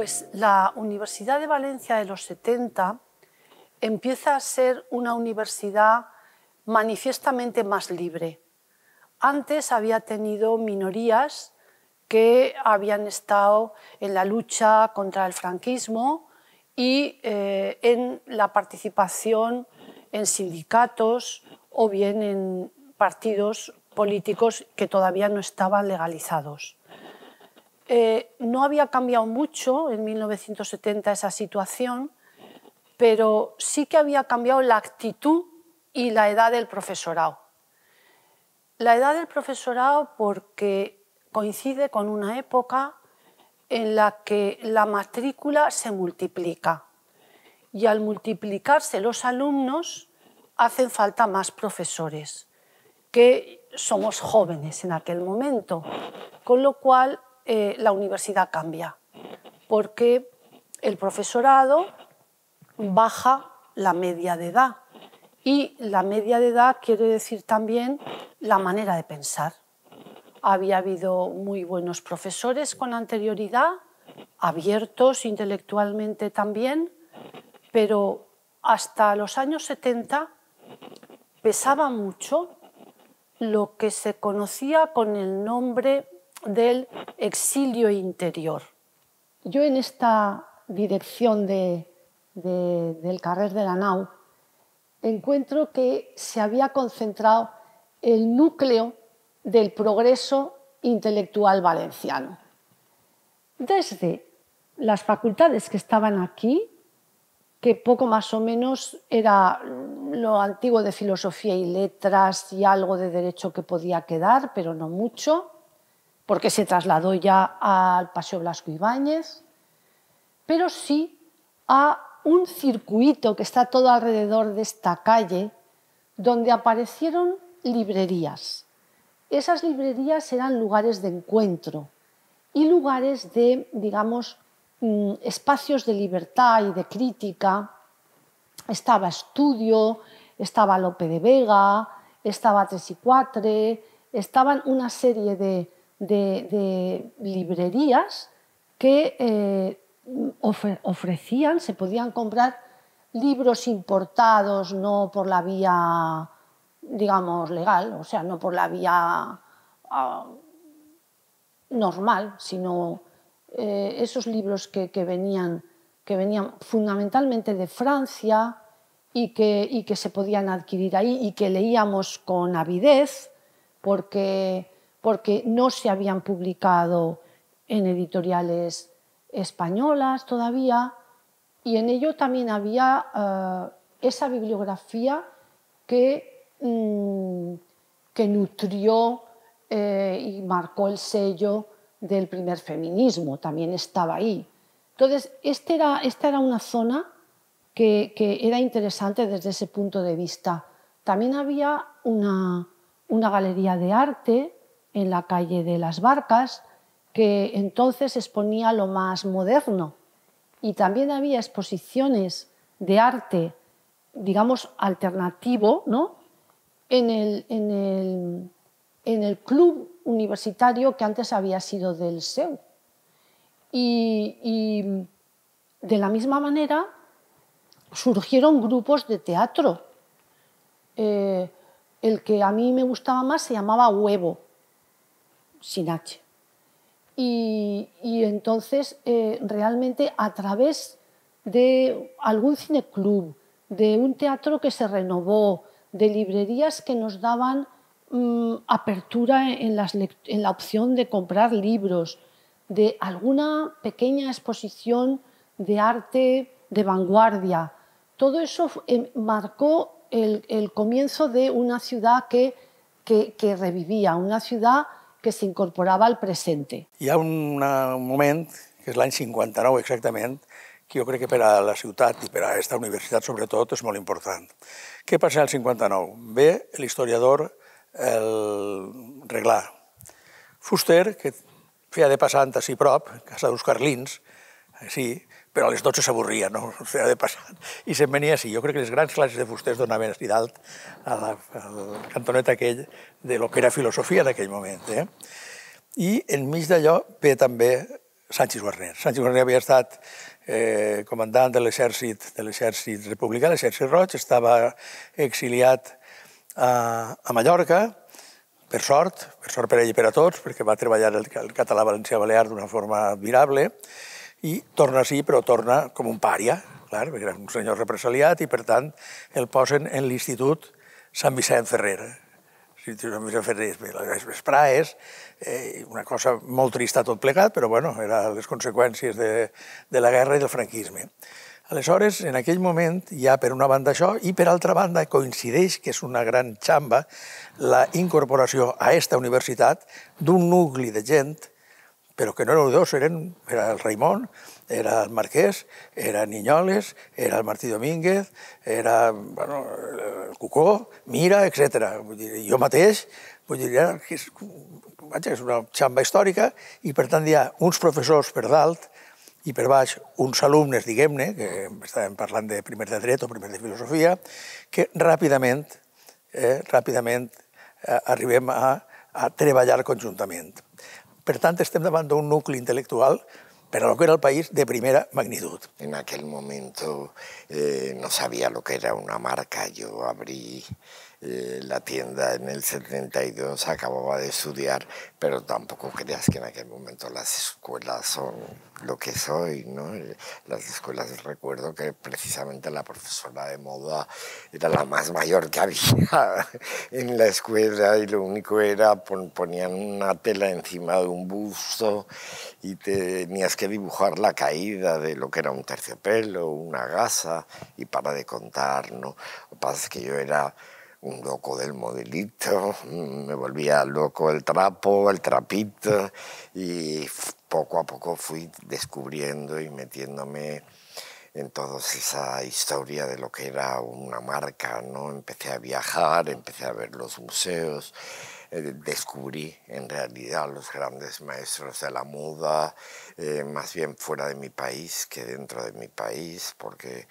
Pues la Universidad de Valencia de los 70 empieza a ser una universidad manifiestamente más libre. Antes había tenido minorías que habían estado en la lucha contra el franquismo y eh, en la participación en sindicatos o bien en partidos políticos que todavía no estaban legalizados. Eh, no había cambiado mucho en 1970 esa situación, pero sí que había cambiado la actitud y la edad del profesorado. La edad del profesorado porque coincide con una época en la que la matrícula se multiplica y al multiplicarse los alumnos hacen falta más profesores, que somos jóvenes en aquel momento, con lo cual eh, la universidad cambia, porque el profesorado baja la media de edad y la media de edad quiere decir también la manera de pensar. Había habido muy buenos profesores con anterioridad, abiertos intelectualmente también, pero hasta los años 70 pesaba mucho lo que se conocía con el nombre del exilio interior. Yo en esta dirección del carrer de la nau encuentro que se había concentrado el núcleo del progreso intelectual valenciano. Desde las facultades que estaban aquí, que poco más o menos era lo antiguo de filosofía y letras y algo de derecho que podía quedar, pero no mucho, porque se trasladó ya al Paseo Blasco Ibáñez, pero sí a un circuito que está todo alrededor de esta calle, donde aparecieron librerías. Esas librerías eran lugares de encuentro y lugares de, digamos, mm, espacios de libertad y de crítica. Estaba Estudio, estaba Lope de Vega, estaba Tres y Cuatre, estaban una serie de de, librerías que eh, ofrecían, se podían comprar libros importados no por la vía, digamos, legal, o sea, no por la vía ah, normal, sino eh, esos libros que, venían, que venían fundamentalmente de Francia, y que, y que, se podían adquirir ahí y que leíamos con avidez, porque porque no se habían publicado en editoriales españolas todavía, y en ello también había eh, esa bibliografía que, mm, que nutrió eh, y marcó el sello del primer feminismo, también estaba ahí. Entonces, este esta era una zona que, era interesante desde ese punto de vista. También había una galería de arte en la calle de las Barcas, que entonces exponía lo más moderno. Y también había exposiciones de arte, digamos, alternativo, ¿no? En el, club universitario que antes había sido del SEU. Y, de la misma manera surgieron grupos de teatro. Eh, el que a mí me gustaba más se llamaba Huevo sin Y, entonces eh, realmente a través de algún cineclub, de un teatro que se renovó, de librerías que nos daban mm, apertura en, la opción de comprar libros, de alguna pequeña exposición de arte de vanguardia. Todo eso em, marcó el, comienzo de una ciudad que revivía, una ciudad que s'incorporava al presente. Hi ha un moment, que és l'any 59 exactament, que jo crec que per a la ciutat i per a aquesta universitat, sobretot, és molt important. Què passa al 59? Ve l'historiador el Reglà. Fuster, que feia de passant a si prop, casa d'uns carlins, sí, però a les 12 s'avorria, no? O sigui, de passar. I se'n venia així. Jo crec que les grans classes de fusters donaven així dalt a la, al cantonet aquell de lo que era filosofia en aquell moment. Eh? I enmig d'allò ve també Sánchez Guarner. Sánchez Guarner havia estat eh, comandant de l'exèrcit de l'exèrcit republicà, l'exèrcit roig, estava exiliat a, a Mallorca, per sort, per sort per ell i per a tots, perquè va treballar el, el català valencià balear d'una forma admirable, i torna sí, però torna com un pària, clar, perquè era un senyor represaliat i, per tant, el posen en l'Institut Sant Vicent Ferrer. L'Institut Sant Vicent Ferrer és les Praes, eh, una cosa molt trista tot plegat, però bueno, era les conseqüències de, de la guerra i del franquisme. Aleshores, en aquell moment hi ha per una banda això i per altra banda coincideix que és una gran xamba la incorporació a aquesta universitat d'un nucli de gent però que no eren els dos, eren, era el Raimon, era el Marquès, era Niñoles, era el Martí Domínguez, era bueno, el Cucó, Mira, etc. Vull dir, jo mateix, vull dir, era, és, vaja, és una xamba històrica i, per tant, hi ha uns professors per dalt i per baix uns alumnes, diguem-ne, que estàvem parlant de primer de dret o primer de filosofia, que ràpidament, eh, ràpidament eh, arribem a, a treballar conjuntament. Per tant, estem davant d'un nucli intel·lectual a lo que era el país de primera magnitud. En aquell moment eh, no sabia lo que era una marca. Jo abrí Eh, la tienda en el 72, acababa de estudiar, pero tampoco creas que en aquel momento las escuelas son lo que soy, ¿no? Eh, las escuelas, recuerdo que precisamente la profesora de moda era la más mayor que había en la escuela y lo único era ponían una tela encima de un busto y tenías que dibujar la caída de lo que era un terciopelo, una gasa y para de contar, ¿no? pasa que yo era un loco del modelito, mm, me volvía loco el trapo, el trapito, y poco a poco fui descubriendo y metiéndome en toda esa historia de lo que era una marca, ¿no? Empecé a viajar, empecé a ver los museos, eh, descubrí en realidad los grandes maestros de la moda, eh, más bien fuera de mi país que dentro de mi país, porque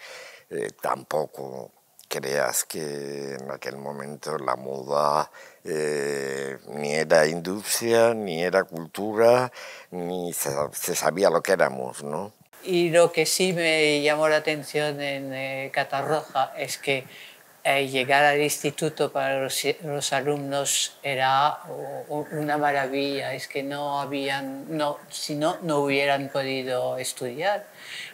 eh, tampoco creas que en aquel momento la moda eh, ni era industria, ni era cultura, ni se, sabía lo que éramos, ¿no? Y lo que sí me llamó la atención en eh, Catarroja es que eh, llegar al instituto para los, alumnos era una maravilla, es que no habían, no, si no, no hubieran podido estudiar.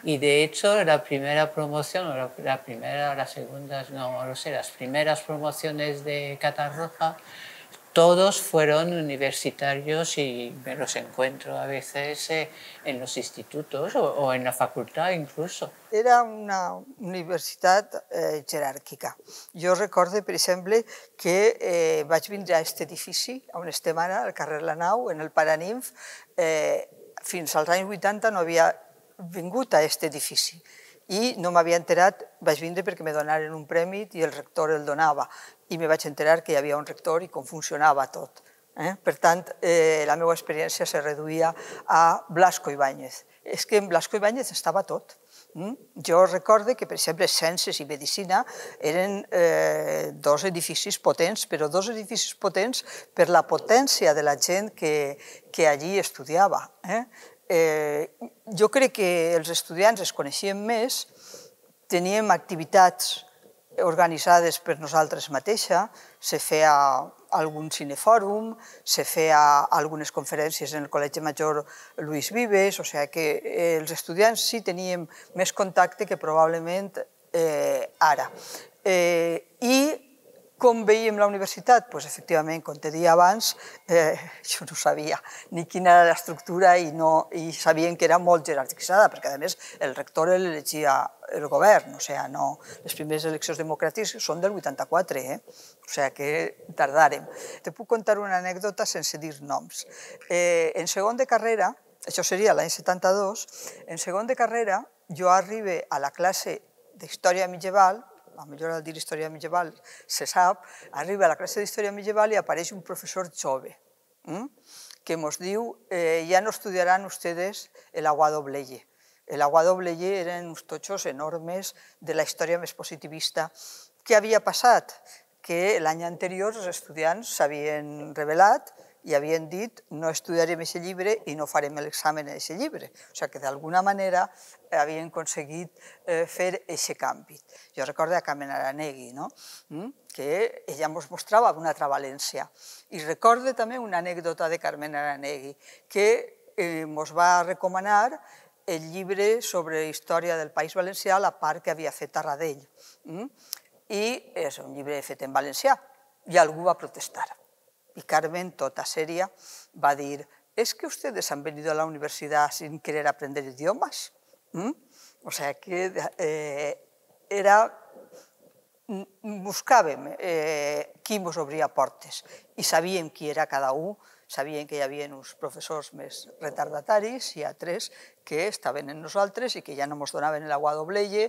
Y de hecho, la primera promoción, la, la primera, las segundas, no, no sé, las primeras promociones de Catarroja, todos fueron universitarios y me los encuentro a veces eh, en los institutos o, en la facultad incluso. Era una universitat eh, jeràrquica. Jo recuerdo, per exemple, que eh, vaig vindre a aquest edifici, on estem ara, al carrer La Nau, en el Paranimf, eh, fins als anys 80 no havia vingut a aquest edifici i no m'havia enterat, vaig vindre perquè me donaren un premi i el rector el donava i me vaig enterar que hi havia un rector i com funcionava tot. Eh? Per tant, eh, la meva experiència se reduïa a Blasco Ibáñez. És que en Blasco Ibáñez estava tot. Mm? Jo recorde que, per exemple, Ciències i Medicina eren eh, dos edificis potents, però dos edificis potents per la potència de la gent que, que allí estudiava. Eh? Eh, jo crec que els estudiants es coneixien més, teníem activitats organitzades per nosaltres mateixa, se feia algun cinefòrum, se feia algunes conferències en el Col·legi Major Lluís Vives, o sigui que eh, els estudiants sí teníem més contacte que probablement eh, ara. Eh, I com veiem la universitat? Pues, efectivament, com t'he dia abans, eh, jo no sabia ni quina era l'estructura i, no, i sabien que era molt jerarquitzada, perquè a més el rector elegia el govern, o sigui, sea, no, les primeres eleccions democràtiques són del 84, eh? o sigui sea, que tardarem. Te puc contar una anècdota sense dir noms. Eh, en segon de carrera, això seria l'any 72, en segon de carrera jo arribe a la classe d'història medieval la millora del dir història medieval se sap, arriba a la classe d'història medieval i apareix un professor jove hm, que ens diu eh, ja no estudiaran ustedes el aguado bleye. El aguado bleye eren uns totxos enormes de la història més positivista. Què havia passat? Que l'any anterior els estudiants s'havien revelat i havien dit no estudiarem aquest llibre i no farem l'examen a aquest llibre. O sigui que d'alguna manera havien aconseguit eh, fer aquest canvi. Jo recordo a Caminaranegui, no? Mm? que ella ens mostrava una altra València. I recordo també una anècdota de Carmen Aranegui, que ens eh, va recomanar el llibre sobre història del País Valencià, la part que havia fet Tarradell. Mm? I és un llibre fet en valencià, i algú va protestar. y Carmen, tota seria, va a decir, ¿es que ustedes han venido a la universidad sin querer aprender idiomas? Mm? O sea que eh, era mm, buscábeme eh, qui mos obria portes i sabíem era cada uno, sabien que hi havia uns professors més retardataris, hi ha tres que estaven en nosaltres i que ja no ens donaven l'aigua Guadoblelle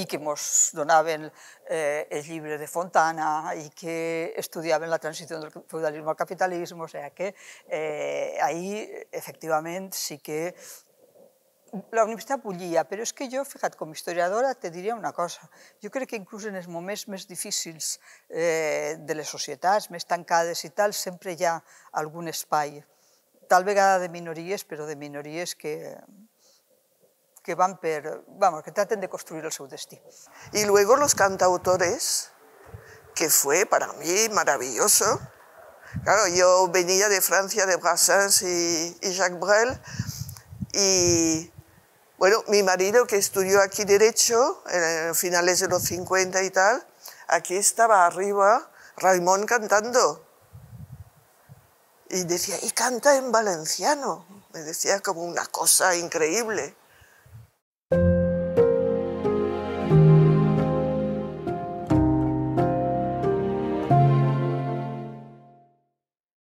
i que ens donaven eh, el llibre de Fontana i que estudiaven la transició del feudalisme al capitalisme, o sigui que eh, ahir, efectivament, sí que la universitat bullia, però és que jo, fija't, com a historiadora te diria una cosa. Jo crec que inclús en els moments més difícils eh, de les societats, més tancades i tal, sempre hi ha algun espai, tal vegada de minories, però de minories que, que van per... Vamos, que traten de construir el seu destí. Y luego los cantautores, que fue para mí maravilloso. Claro, yo venía de Francia, de Brassens y, y Jacques Brel, y Bueno, mi marido que estudió aquí Derecho, en finales de los 50 y tal, aquí estaba arriba Raimón cantando. Y decía, y canta en valenciano. Me decía como una cosa increíble.